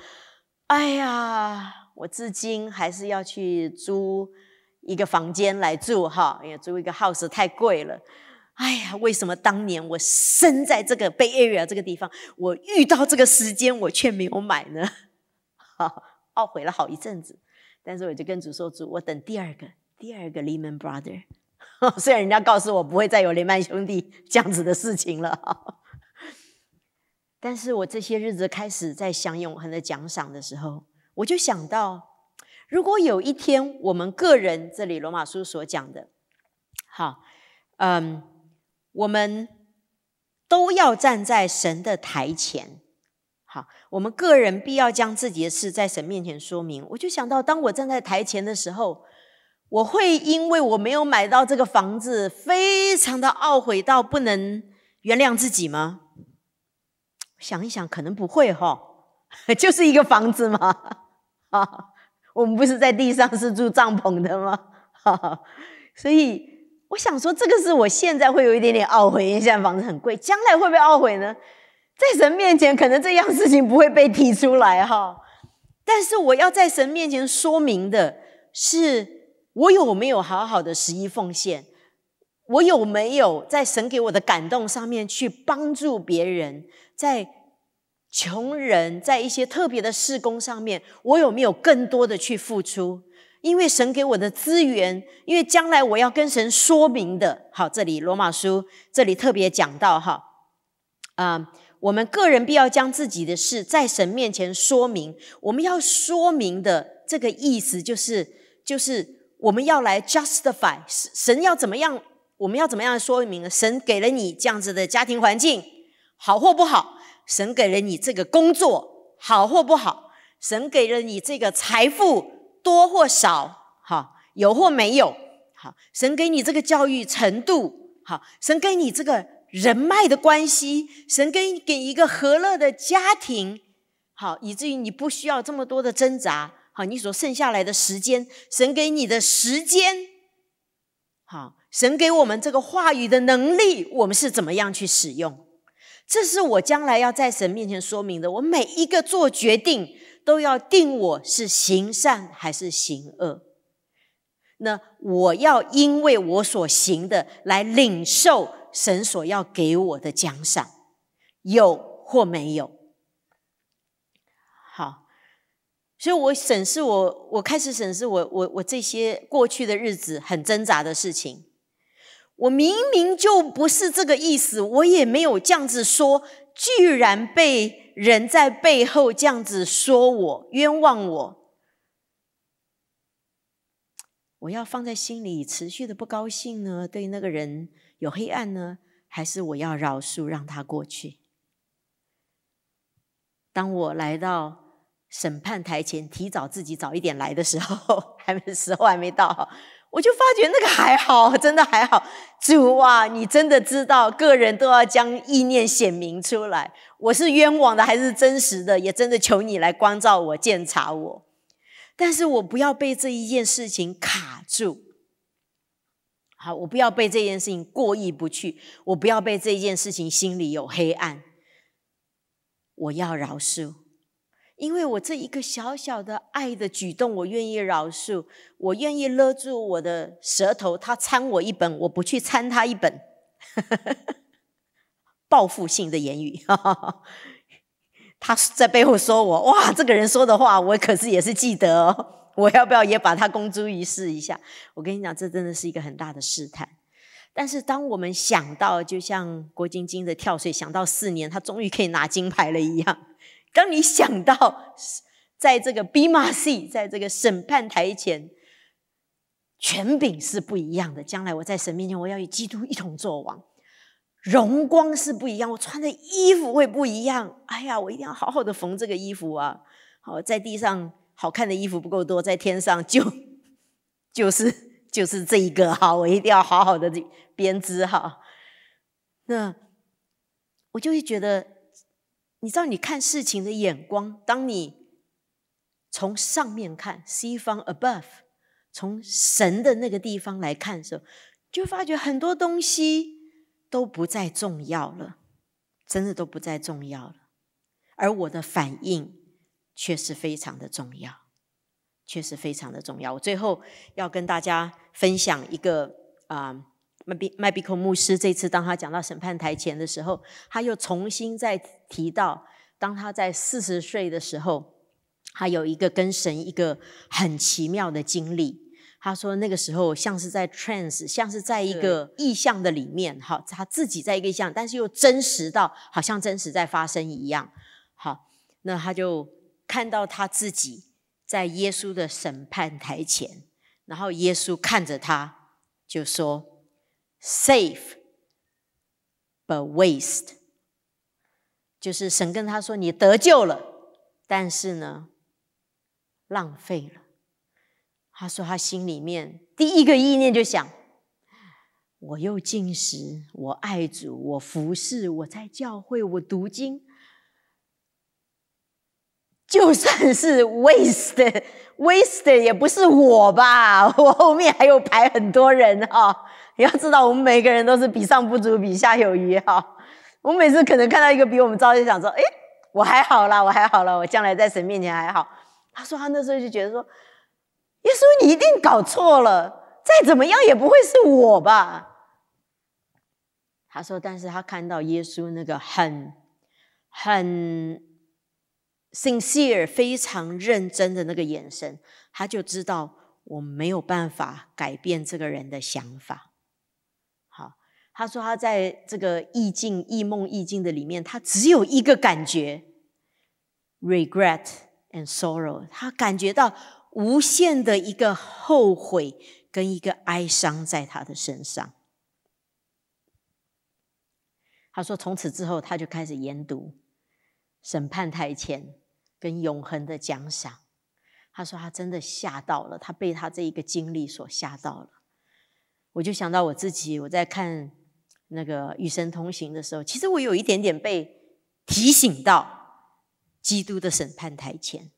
哎呀。我至今还是要去租一个房间来住哈，也租一个 house 太贵了。哎呀，为什么当年我生在这个 Bay Area 这个地方，我遇到这个时间，我却没有买呢？懊悔了好一阵子。但是我就跟主说：“主，我等第二个、第二个 Lehman brother。”虽然人家告诉我不会再有雷曼兄弟这样子的事情了，但是我这些日子开始在想永恒的奖赏的时候。我就想到，如果有一天我们个人这里罗马书所讲的，好，嗯，我们都要站在神的台前。好，我们个人必要将自己的事在神面前说明。我就想到，当我站在台前的时候，我会因为我没有买到这个房子，非常的懊悔到不能原谅自己吗？想一想，可能不会哈，就是一个房子嘛。啊，我们不是在地上是住帐篷的吗？所以我想说，这个是我现在会有一点点懊悔，因为现在房子很贵，将来会不会懊悔呢？在神面前，可能这样事情不会被提出来哈。但是我要在神面前说明的是，我有没有好好的十一奉献？我有没有在神给我的感动上面去帮助别人？在？穷人在一些特别的事工上面，我有没有更多的去付出？因为神给我的资源，因为将来我要跟神说明的。好，这里罗马书这里特别讲到哈，啊，我们个人必要将自己的事在神面前说明。我们要说明的这个意思就是，就是我们要来 justify 神要怎么样，我们要怎么样说明？神给了你这样子的家庭环境，好或不好。神给了你这个工作好或不好，神给了你这个财富多或少，哈有或没有，好，神给你这个教育程度，好，神给你这个人脉的关系，神给给一个和乐的家庭，好，以至于你不需要这么多的挣扎，好，你所剩下来的时间，神给你的时间，好，神给我们这个话语的能力，我们是怎么样去使用？这是我将来要在神面前说明的。我每一个做决定，都要定我是行善还是行恶。那我要因为我所行的来领受神所要给我的奖赏，有或没有。好，所以我审视我，我开始审视我，我我这些过去的日子很挣扎的事情。我明明就不是这个意思，我也没有这样子说，居然被人在背后这样子说我，冤枉我！我要放在心里持续的不高兴呢？对那个人有黑暗呢？还是我要饶恕让他过去？当我来到审判台前，提早自己早一点来的时候，还没时候还没到。我就发觉那个还好，真的还好。主啊，你真的知道，个人都要将意念显明出来。我是冤枉的还是真实的？也真的求你来光照我、鉴察我。但是我不要被这一件事情卡住。好，我不要被这件事情过意不去。我不要被这件事情心里有黑暗。我要饶恕。因为我这一个小小的爱的举动，我愿意饶恕，我愿意勒住我的舌头。他参我一本，我不去参他一本。报复性的言语，他在背后说我哇，这个人说的话，我可是也是记得哦。我要不要也把他公诸于世一下？我跟你讲，这真的是一个很大的试探。但是当我们想到，就像郭晶晶的跳水，想到四年他终于可以拿金牌了一样。当你想到，在这个 BMC，在这个审判台前，权柄是不一样的。将来我在神面前，我要与基督一同作王，荣光是不一样，我穿的衣服会不一样。哎呀，我一定要好好的缝这个衣服啊！好，在地上好看的衣服不够多，在天上就就是就是这一个哈，我一定要好好的编织哈。那我就会觉得。你知道你看事情的眼光，当你从上面看西方 （above），从神的那个地方来看的时候，就发觉很多东西都不再重要了，真的都不再重要了。而我的反应却是非常的重要，确实非常的重要。我最后要跟大家分享一个啊。麦麦比克牧师这次当他讲到审判台前的时候，他又重新再提到，当他在四十岁的时候，他有一个跟神一个很奇妙的经历。他说那个时候像是在 trance，像是在一个意象的里面，哈，他自己在一个意象，但是又真实到好像真实在发生一样。好，那他就看到他自己在耶稣的审判台前，然后耶稣看着他就说。Safe，but w a s t e 就是神跟他说：“你得救了，但是呢，浪费了。”他说：“他心里面第一个意念就想，我又进食，我爱主，我服侍，我在教会，我读经，就算是 w a s t e w a s t e 也不是我吧？我后面还有排很多人哈。”你 要知道，我们每个人都是比上不足，比下有余哈。我每次可能看到一个比我们糟，就想说：“哎，我还好了，我还好了，我将来在神面前还好。”他说他那时候就觉得说：“耶稣，你一定搞错了，再怎么样也不会是我吧？”他说，但是他看到耶稣那个很、很 sincere、非常认真的那个眼神，他就知道我没有办法改变这个人的想法。他说：“他在这个意境、意梦、意境的里面，他只有一个感觉 ——regret and sorrow。他感觉到无限的一个后悔跟一个哀伤在他的身上。”他说：“从此之后，他就开始研读《审判台前》跟《永恒的奖赏》。”他说：“他真的吓到了，他被他这一个经历所吓到了。”我就想到我自己，我在看。那个与神同行的时候，其实我有一点点被提醒到基督的审判台前。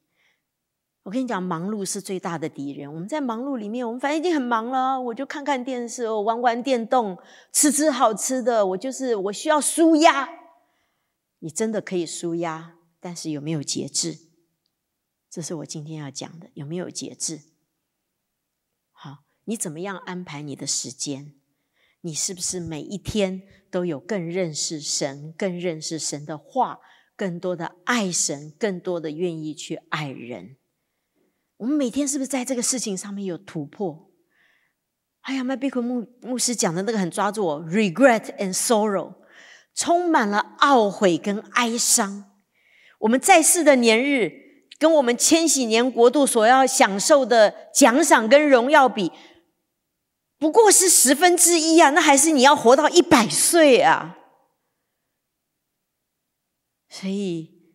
我跟你讲，忙碌是最大的敌人。我们在忙碌里面，我们反正已经很忙了，我就看看电视，玩玩电动，吃吃好吃的，我就是我需要舒压。你真的可以舒压，但是有没有节制？这是我今天要讲的，有没有节制？好，你怎么样安排你的时间？你是不是每一天都有更认识神、更认识神的话、更多的爱神、更多的愿意去爱人？我们每天是不是在这个事情上面有突破？哎呀麦比 b 牧牧师讲的那个很抓住我，regret and sorrow 充满了懊悔跟哀伤。我们在世的年日，跟我们千禧年国度所要享受的奖赏跟荣耀比。不过是十分之一啊，那还是你要活到一百岁啊！所以，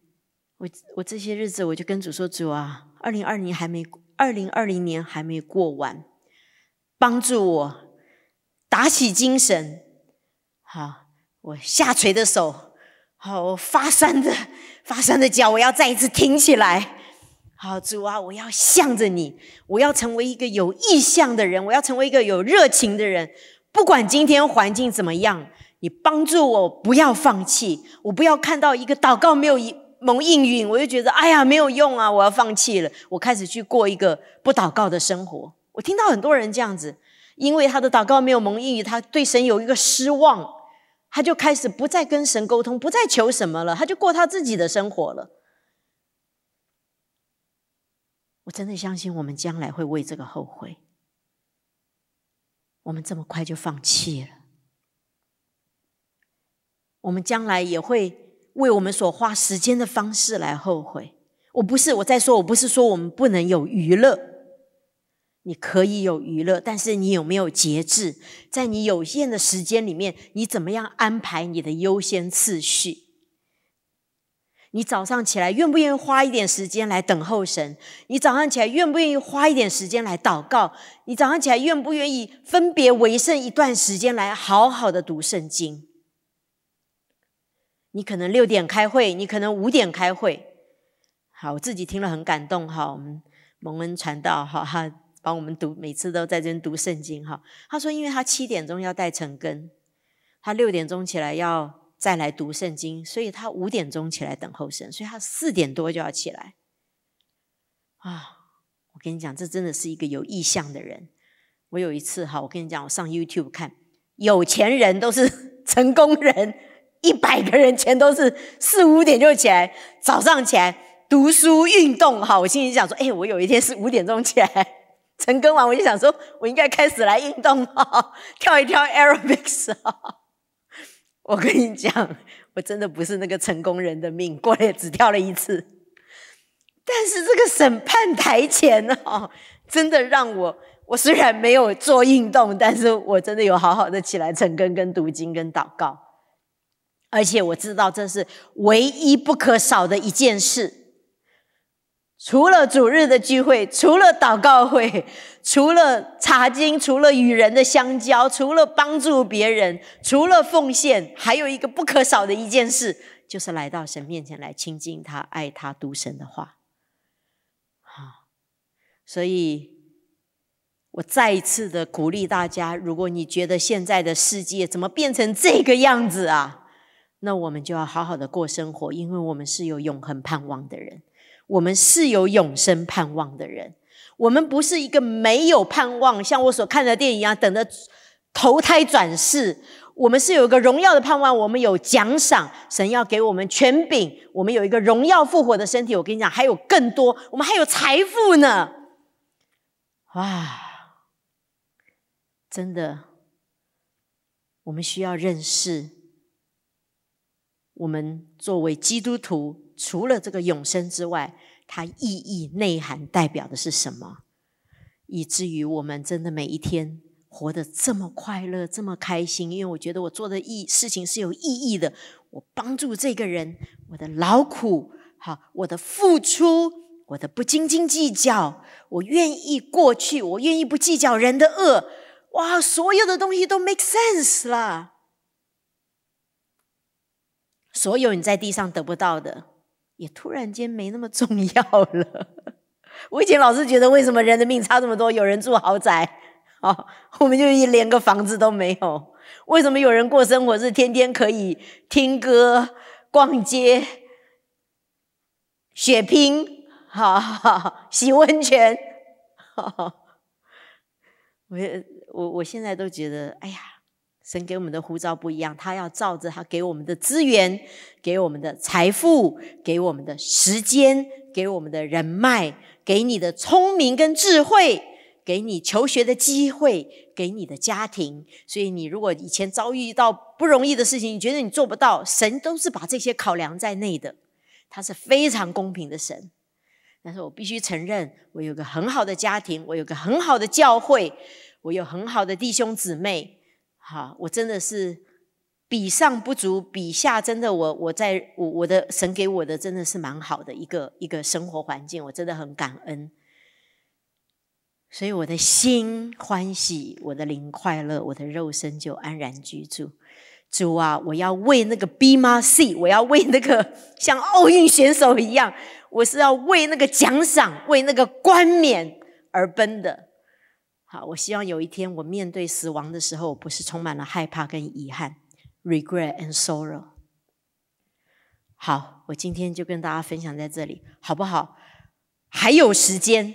我我这些日子我就跟主说：“主啊，二零二零还没二零二零年还没过完，帮助我打起精神，好，我下垂的手，好，我发酸的发酸的脚，我要再一次挺起来。”好，主啊，我要向着你，我要成为一个有意向的人，我要成为一个有热情的人。不管今天环境怎么样，你帮助我，不要放弃，我不要看到一个祷告没有蒙应允，我就觉得哎呀，没有用啊，我要放弃了。我开始去过一个不祷告的生活。我听到很多人这样子，因为他的祷告没有蒙应允，他对神有一个失望，他就开始不再跟神沟通，不再求什么了，他就过他自己的生活了。我真的相信，我们将来会为这个后悔。我们这么快就放弃了，我们将来也会为我们所花时间的方式来后悔。我不是我在说，我不是说我们不能有娱乐，你可以有娱乐，但是你有没有节制？在你有限的时间里面，你怎么样安排你的优先次序？你早上起来愿不愿意花一点时间来等候神？你早上起来愿不愿意花一点时间来祷告？你早上起来愿不愿意分别为圣一段时间来好好的读圣经？你可能六点开会，你可能五点开会。好，我自己听了很感动哈。我们蒙恩传道哈，帮我们读，每次都在这边读圣经哈。他说，因为他七点钟要带成根，他六点钟起来要。再来读圣经，所以他五点钟起来等候神，所以他四点多就要起来。啊，我跟你讲，这真的是一个有意向的人。我有一次哈，我跟你讲，我上 YouTube 看，有钱人都是 成功人，一百个人全都是四五点就起来，早上起来读书运动哈。我心里想说，哎，我有一天是五点钟起来，成功完，我就想说，我应该开始来运动啊，跳一跳 Aerobics 我跟你讲，我真的不是那个成功人的命，过来只跳了一次。但是这个审判台前哦，真的让我，我虽然没有做运动，但是我真的有好好的起来晨根、跟读经、跟祷告，而且我知道这是唯一不可少的一件事。除了主日的聚会，除了祷告会，除了查经，除了与人的相交，除了帮助别人，除了奉献，还有一个不可少的一件事，就是来到神面前来亲近他、爱他、读神的话。好，所以我再一次的鼓励大家：如果你觉得现在的世界怎么变成这个样子啊，那我们就要好好的过生活，因为我们是有永恒盼望的人。我们是有永生盼望的人，我们不是一个没有盼望，像我所看的电影一样，等着投胎转世。我们是有一个荣耀的盼望，我们有奖赏，神要给我们权柄，我们有一个荣耀复活的身体。我跟你讲，还有更多，我们还有财富呢！哇，真的，我们需要认识我们作为基督徒。除了这个永生之外，它意义内涵代表的是什么？以至于我们真的每一天活得这么快乐、这么开心，因为我觉得我做的意事情是有意义的。我帮助这个人，我的劳苦，好，我的付出，我的不斤斤计较，我愿意过去，我愿意不计较人的恶，哇，所有的东西都 make sense 了。所有你在地上得不到的。也突然间没那么重要了。我以前老是觉得，为什么人的命差这么多？有人住豪宅，啊，我们就连个房子都没有。为什么有人过生活是天天可以听歌、逛街、血拼，好洗温泉？我我我现在都觉得，哎呀。神给我们的护照不一样，他要照着他给我们的资源，给我们的财富，给我们的时间，给我们的人脉，给你的聪明跟智慧，给你求学的机会，给你的家庭。所以，你如果以前遭遇到不容易的事情，你觉得你做不到，神都是把这些考量在内的。他是非常公平的神。但是我必须承认，我有个很好的家庭，我有个很好的教会，我有很好的弟兄姊妹。好，我真的是比上不足，比下真的我我在我我的神给我的真的是蛮好的一个一个生活环境，我真的很感恩。所以我的心欢喜，我的灵快乐，我的肉身就安然居住。主啊，我要为那个 B 吗 C，我要为那个 像奥运选手一样，我是要为那个奖赏、为那个冠冕而奔的。我希望有一天，我面对死亡的时候，我不是充满了害怕跟遗憾 （regret and sorrow）。好，我今天就跟大家分享在这里，好不好？还有时间，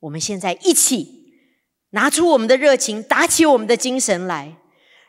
我们现在一起拿出我们的热情，打起我们的精神来，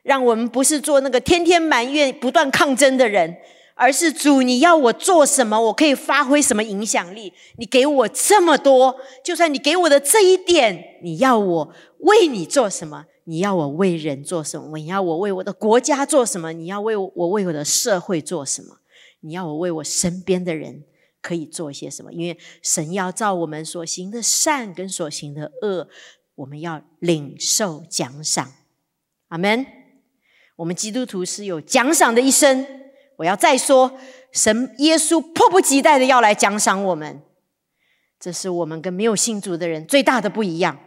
让我们不是做那个天天埋怨、不断抗争的人。而是主，你要我做什么？我可以发挥什么影响力？你给我这么多，就算你给我的这一点，你要我为你做什么？你要我为人做什么？你要我为我的国家做什么？你要为我为我的社会做什么？你要我为我身边的人可以做一些什么？因为神要照我们所行的善跟所行的恶，我们要领受奖赏。阿门。我们基督徒是有奖赏的一生。我要再说，神耶稣迫不及待的要来奖赏我们，这是我们跟没有信主的人最大的不一样。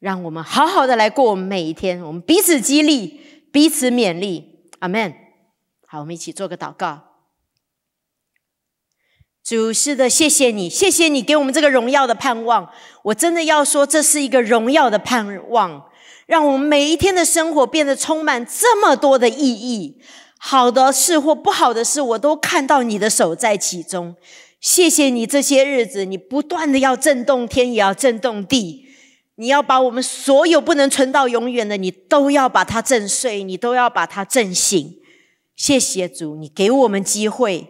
让我们好好的来过我们每一天，我们彼此激励，彼此勉励，阿门。好，我们一起做个祷告。主，是的，谢谢你，谢谢你给我们这个荣耀的盼望。我真的要说，这是一个荣耀的盼望，让我们每一天的生活变得充满这么多的意义。好的事或不好的事，我都看到你的手在其中。谢谢你这些日子，你不断的要震动天，也要震动地。你要把我们所有不能存到永远的，你都要把它震碎，你都要把它震醒。谢谢主，你给我们机会，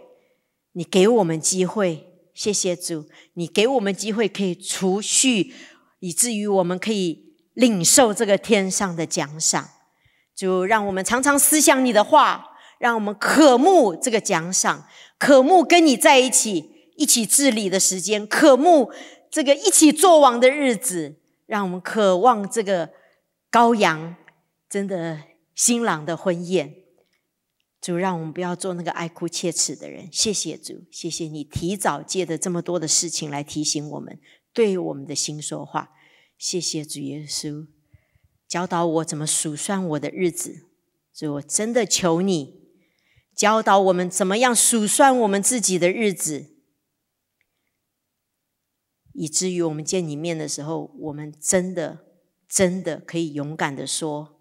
你给我们机会。谢谢主，你给我们机会，可以除去，以至于我们可以领受这个天上的奖赏。主，让我们常常思想你的话。让我们渴慕这个奖赏，渴慕跟你在一起一起治理的时间，渴慕这个一起做王的日子。让我们渴望这个羔羊，真的新郎的婚宴。主，让我们不要做那个爱哭切齿的人。谢谢主，谢谢你提早借的这么多的事情来提醒我们，对我们的心说话。谢谢主耶稣，教导我怎么数算我的日子。所以我真的求你。教导我们怎么样数算我们自己的日子，以至于我们见你面的时候，我们真的、真的可以勇敢的说，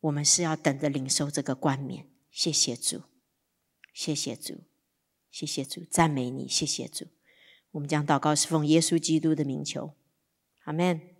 我们是要等着领受这个冠冕。谢谢主，谢谢主，谢谢主，赞美你，谢谢主。我们将祷告、是奉耶稣基督的名求，阿门。